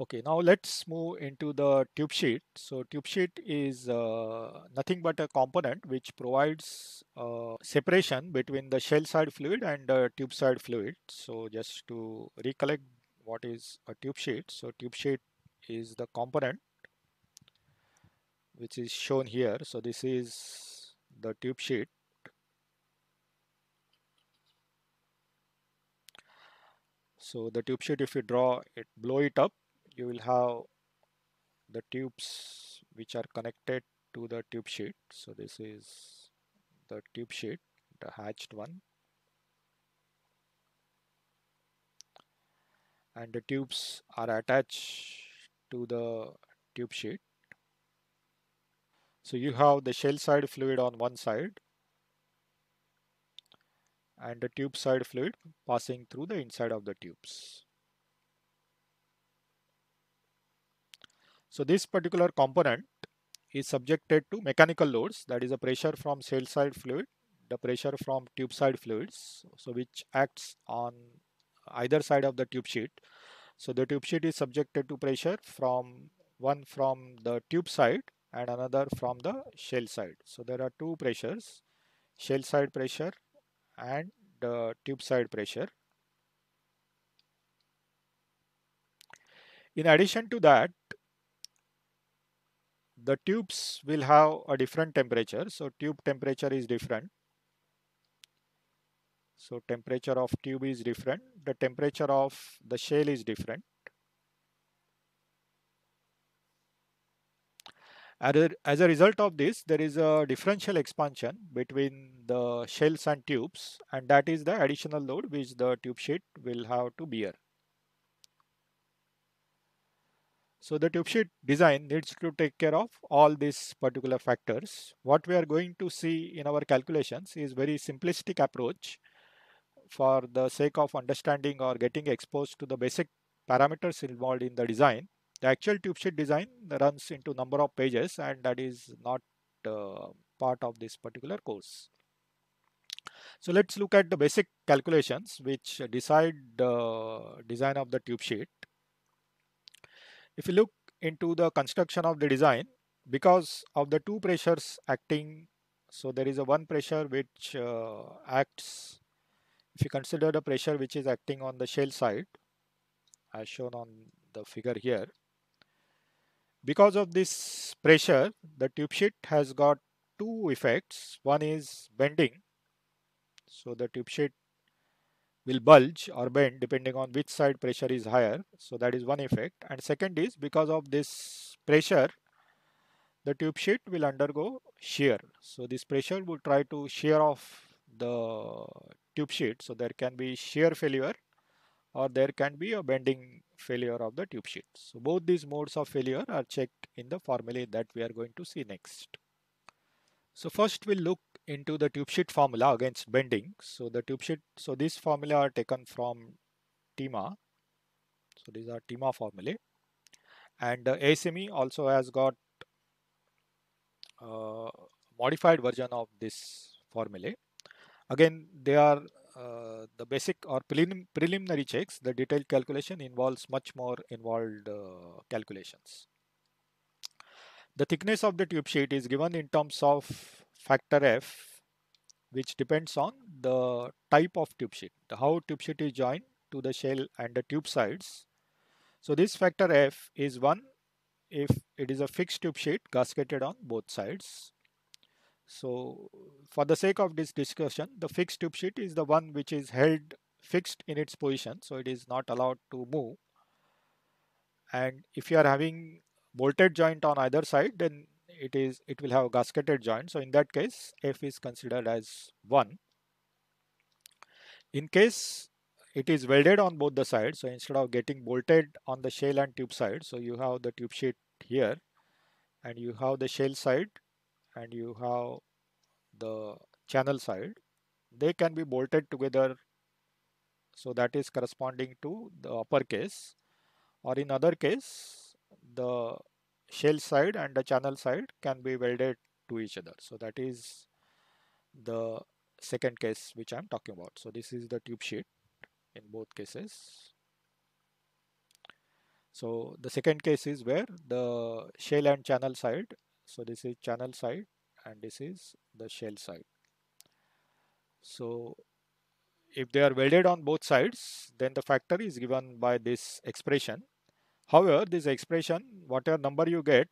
Okay, now let's move into the tube sheet. So tube sheet is uh, nothing but a component which provides uh, separation between the shell side fluid and the tube side fluid. So just to recollect what is a tube sheet. So tube sheet is the component which is shown here. So this is the tube sheet. So the tube sheet if you draw it blow it up you will have the tubes which are connected to the tube sheet so this is the tube sheet the hatched one and the tubes are attached to the tube sheet so you have the shell side fluid on one side and the tube side fluid passing through the inside of the tubes So this particular component is subjected to mechanical loads that is a pressure from sail side fluid, the pressure from tube side fluids so which acts on either side of the tube sheet. So the tube sheet is subjected to pressure from one from the tube side and another from the shell side. So there are two pressures, shell side pressure and the tube side pressure. In addition to that, the tubes will have a different temperature. So tube temperature is different. So temperature of tube is different. The temperature of the shell is different. As a result of this, there is a differential expansion between the shells and tubes and that is the additional load which the tube sheet will have to bear. So the tube sheet design needs to take care of all these particular factors. What we are going to see in our calculations is very simplistic approach for the sake of understanding or getting exposed to the basic parameters involved in the design. The actual tube sheet design runs into number of pages and that is not uh, part of this particular course. So let's look at the basic calculations which decide the design of the tube sheet. If you look into the construction of the design, because of the two pressures acting, so there is a one pressure which uh, acts, if you consider the pressure which is acting on the shell side, as shown on the figure here. Because of this pressure, the tube sheet has got two effects. One is bending. So the tube sheet will bulge or bend depending on which side pressure is higher. So that is one effect. And second is because of this pressure, the tube sheet will undergo shear. So this pressure will try to shear off the tube sheet. So there can be shear failure or there can be a bending failure of the tube sheet. So both these modes of failure are checked in the formulae that we are going to see next. So first we'll look into the tube sheet formula against bending. So the tube sheet, so these formula are taken from TIMA. So these are TIMA formulae. And uh, ASME also has got uh, modified version of this formulae. Again, they are uh, the basic or prelim preliminary checks. The detailed calculation involves much more involved uh, calculations. The thickness of the tube sheet is given in terms of factor F, which depends on the type of tube sheet, how tube sheet is joined to the shell and the tube sides. So this factor F is 1 if it is a fixed tube sheet gasketed on both sides. So for the sake of this discussion, the fixed tube sheet is the one which is held fixed in its position, so it is not allowed to move. And if you are having bolted joint on either side, then it is it will have a gasketed joint. So in that case, F is considered as 1. In case it is welded on both the sides, so instead of getting bolted on the shell and tube side, so you have the tube sheet here and you have the shell side and you have the channel side. They can be bolted together so that is corresponding to the upper case or in other case the shell side and the channel side can be welded to each other. So that is the second case which I'm talking about. So this is the tube sheet in both cases. So the second case is where the shell and channel side. So this is channel side and this is the shell side. So if they are welded on both sides, then the factor is given by this expression However, this expression, whatever number you get,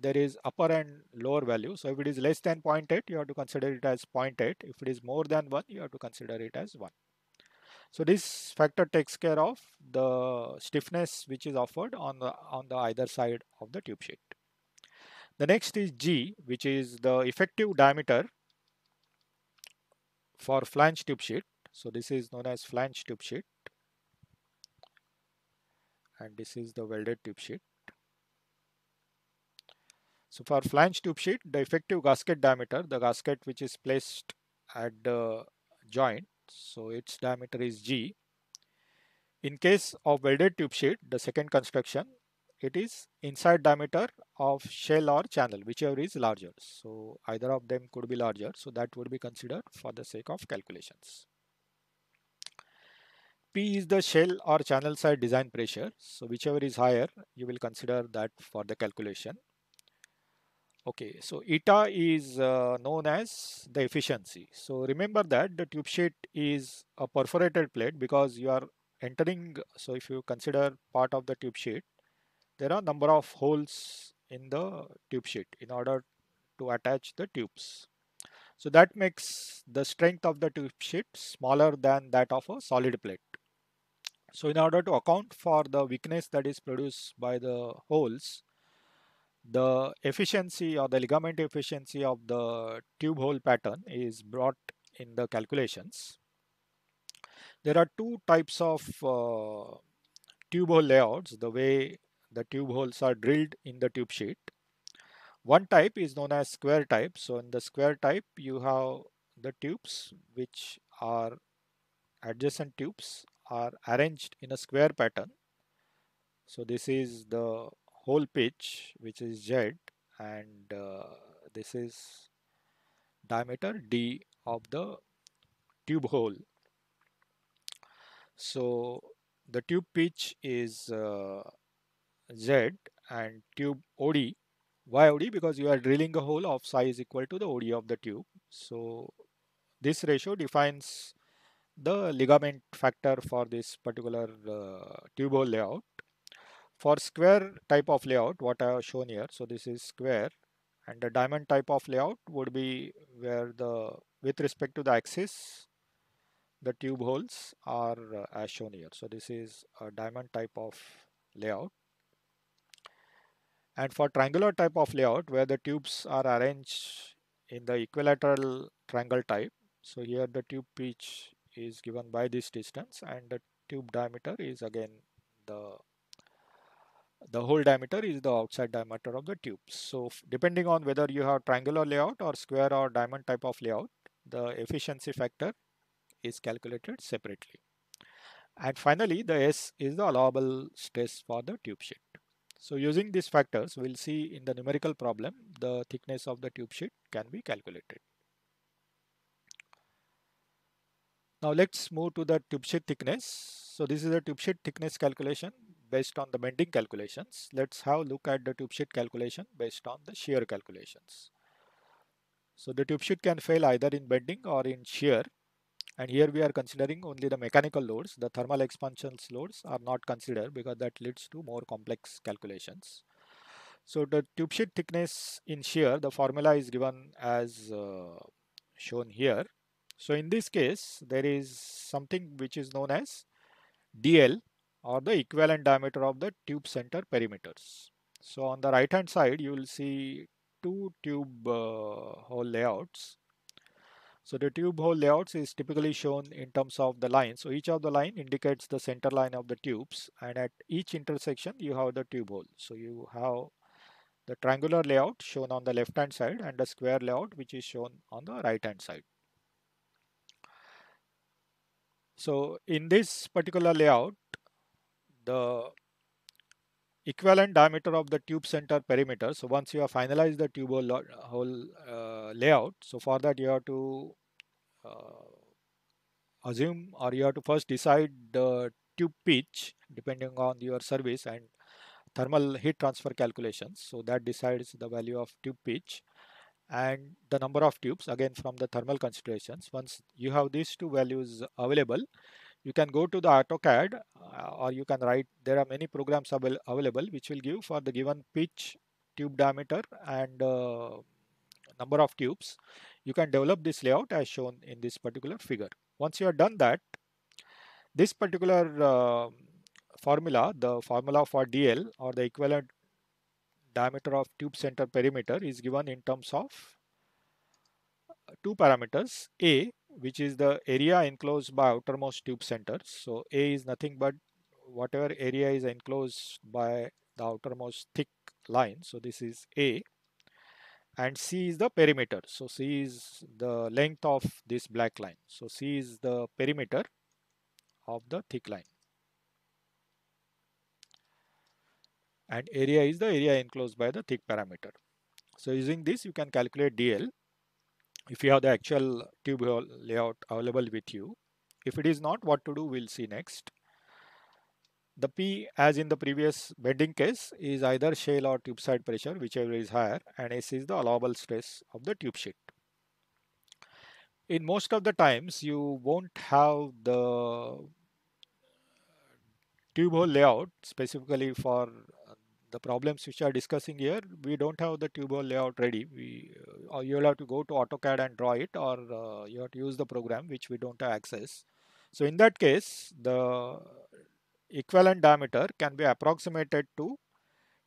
there is upper and lower value. So if it is less than 0.8, you have to consider it as 0.8. If it is more than 1, you have to consider it as 1. So this factor takes care of the stiffness which is offered on the, on the either side of the tube sheet. The next is G, which is the effective diameter for flange tube sheet. So this is known as flange tube sheet and this is the welded tube sheet. So for flange tube sheet, the effective gasket diameter, the gasket which is placed at the joint, so its diameter is G. In case of welded tube sheet, the second construction, it is inside diameter of shell or channel, whichever is larger. So either of them could be larger, so that would be considered for the sake of calculations. P is the shell or channel side design pressure. So whichever is higher, you will consider that for the calculation. Okay, so eta is uh, known as the efficiency. So remember that the tube sheet is a perforated plate because you are entering. So if you consider part of the tube sheet, there are number of holes in the tube sheet in order to attach the tubes. So that makes the strength of the tube sheet smaller than that of a solid plate. So in order to account for the weakness that is produced by the holes, the efficiency or the ligament efficiency of the tube hole pattern is brought in the calculations. There are two types of uh, tube hole layouts, the way the tube holes are drilled in the tube sheet. One type is known as square type. So in the square type, you have the tubes which are adjacent tubes are arranged in a square pattern. So this is the whole pitch which is Z and uh, this is diameter D of the tube hole. So the tube pitch is uh, Z and tube OD. Why OD? Because you are drilling a hole of size equal to the OD of the tube. So this ratio defines the ligament factor for this particular uh, tubo layout. For square type of layout, what I have shown here, so this is square and the diamond type of layout would be where the with respect to the axis the tube holes are uh, as shown here. So this is a diamond type of layout. And for triangular type of layout where the tubes are arranged in the equilateral triangle type. So here the tube pitch is given by this distance and the tube diameter is again the the whole diameter is the outside diameter of the tube. So depending on whether you have triangular layout or square or diamond type of layout, the efficiency factor is calculated separately. And finally, the S is the allowable stress for the tube sheet. So using these factors, we'll see in the numerical problem, the thickness of the tube sheet can be calculated. Now let's move to the tube sheet thickness. So this is the tube sheet thickness calculation based on the bending calculations. Let's have a look at the tube sheet calculation based on the shear calculations. So the tube sheet can fail either in bending or in shear. And here we are considering only the mechanical loads. The thermal expansion loads are not considered because that leads to more complex calculations. So the tube sheet thickness in shear, the formula is given as uh, shown here. So in this case, there is something which is known as DL or the equivalent diameter of the tube center perimeters. So on the right hand side, you will see two tube uh, hole layouts. So the tube hole layouts is typically shown in terms of the line. So each of the line indicates the center line of the tubes and at each intersection you have the tube hole. So you have the triangular layout shown on the left hand side and the square layout which is shown on the right hand side. So in this particular layout, the equivalent diameter of the tube center perimeter. So once you have finalized the tube whole, whole uh, layout, so for that you have to uh, assume or you have to first decide the tube pitch depending on your service and thermal heat transfer calculations. So that decides the value of tube pitch and the number of tubes again from the thermal considerations once you have these two values available you can go to the AutoCAD uh, or you can write there are many programs available which will give for the given pitch tube diameter and uh, number of tubes you can develop this layout as shown in this particular figure once you are done that this particular uh, formula the formula for DL or the equivalent diameter of tube center perimeter is given in terms of uh, two parameters a which is the area enclosed by outermost tube center so a is nothing but whatever area is enclosed by the outermost thick line so this is a and c is the perimeter so c is the length of this black line so c is the perimeter of the thick line and area is the area enclosed by the thick parameter. So using this you can calculate DL if you have the actual tube layout available with you. If it is not what to do we'll see next. The P as in the previous bending case is either shell or tube side pressure whichever is higher and S is the allowable stress of the tube sheet. In most of the times you won't have the tube hole layout specifically for the problems which are discussing here, we don't have the tube layout ready. We uh, you'll have to go to AutoCAD and draw it or uh, you have to use the program which we don't have access. So in that case, the equivalent diameter can be approximated to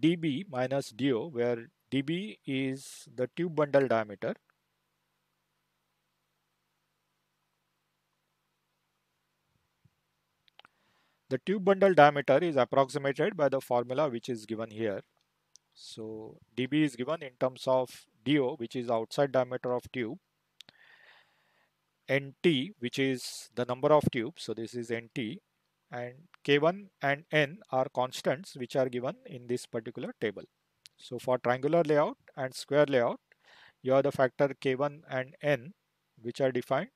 dB minus DO where dB is the tube bundle diameter The tube bundle diameter is approximated by the formula which is given here. So dB is given in terms of DO, which is outside diameter of tube, NT, which is the number of tubes, so this is NT, and K1 and N are constants which are given in this particular table. So for triangular layout and square layout, you have the factor K1 and N which are defined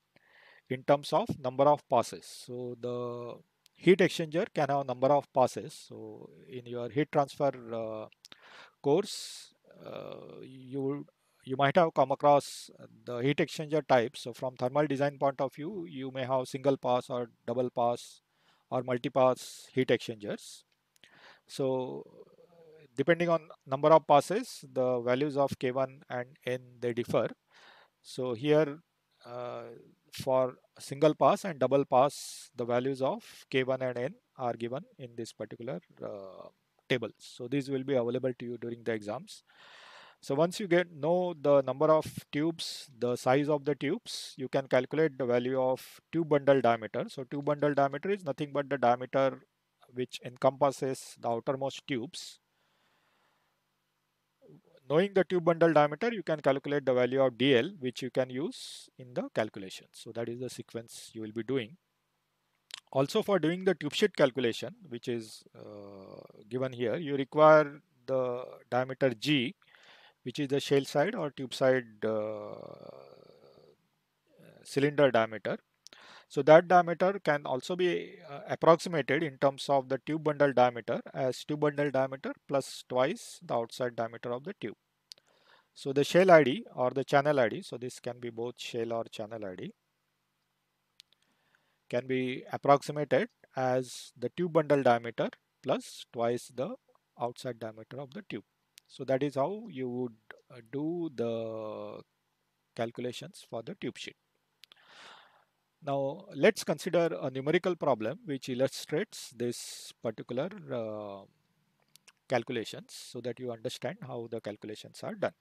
in terms of number of passes. So the heat exchanger can have number of passes. So in your heat transfer uh, course, uh, you you might have come across the heat exchanger type. So from thermal design point of view, you may have single pass or double pass or multi-pass heat exchangers. So depending on number of passes, the values of K1 and N, they differ. So here, uh, for single pass and double pass the values of k1 and n are given in this particular uh, table so these will be available to you during the exams so once you get know the number of tubes the size of the tubes you can calculate the value of tube bundle diameter so tube bundle diameter is nothing but the diameter which encompasses the outermost tubes knowing the tube bundle diameter, you can calculate the value of DL, which you can use in the calculation. So that is the sequence you will be doing. Also for doing the tube sheet calculation, which is uh, given here, you require the diameter G, which is the shell side or tube side uh, cylinder diameter so that diameter can also be uh, approximated in terms of the tube bundle diameter as tube bundle diameter plus twice the outside diameter of the tube. So the shell ID or the channel ID, so this can be both shell or channel ID, can be approximated as the tube bundle diameter plus twice the outside diameter of the tube. So that is how you would uh, do the calculations for the tube sheet. Now let's consider a numerical problem which illustrates this particular uh, calculations so that you understand how the calculations are done.